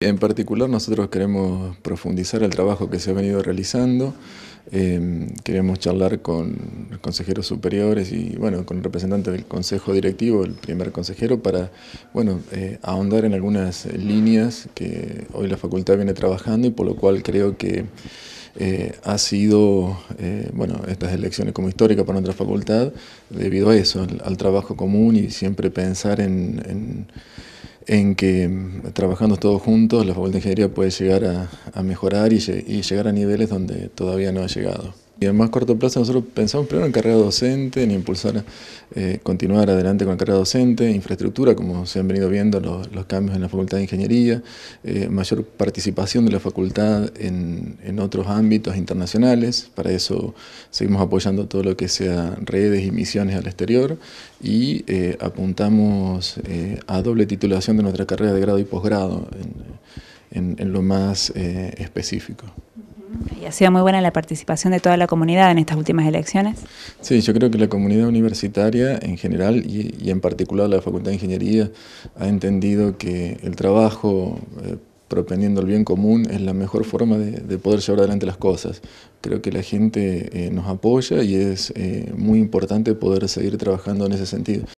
En particular nosotros queremos profundizar el trabajo que se ha venido realizando, em, queremos charlar con los consejeros superiores y bueno, con el representante del consejo directivo, el primer consejero, para bueno, eh, ahondar en algunas líneas que hoy la facultad viene trabajando y por lo cual creo que eh, ha sido, eh, bueno, estas elecciones como histórica para nuestra facultad debido a eso, al, trabajo común y siempre pensar en en que trabajando todos juntos la Facultad de Ingeniería puede llegar a, mejorar y llegar a niveles donde todavía no ha llegado. Y a más corto plazo nosotros pensamos primero en carrera docente, en impulsar, eh, continuar adelante con la carrera docente, infraestructura, como se han venido viendo los, cambios en la Facultad de Ingeniería, eh, mayor participación de la facultad en, otros ámbitos internacionales, para eso seguimos apoyando todo lo que sea redes y misiones al exterior y eh, apuntamos a doble titulación de nuestra carrera de grado y posgrado en lo más específico. Y ha sido muy buena la participación de toda la comunidad en estas últimas elecciones. Sí, yo creo que la comunidad universitaria en general y, en particular la Facultad de Ingeniería ha entendido que el trabajo eh, propendiendo el bien común es la mejor forma de, poder llevar adelante las cosas. Creo que la gente eh, nos apoya y es eh, muy importante poder seguir trabajando en ese sentido.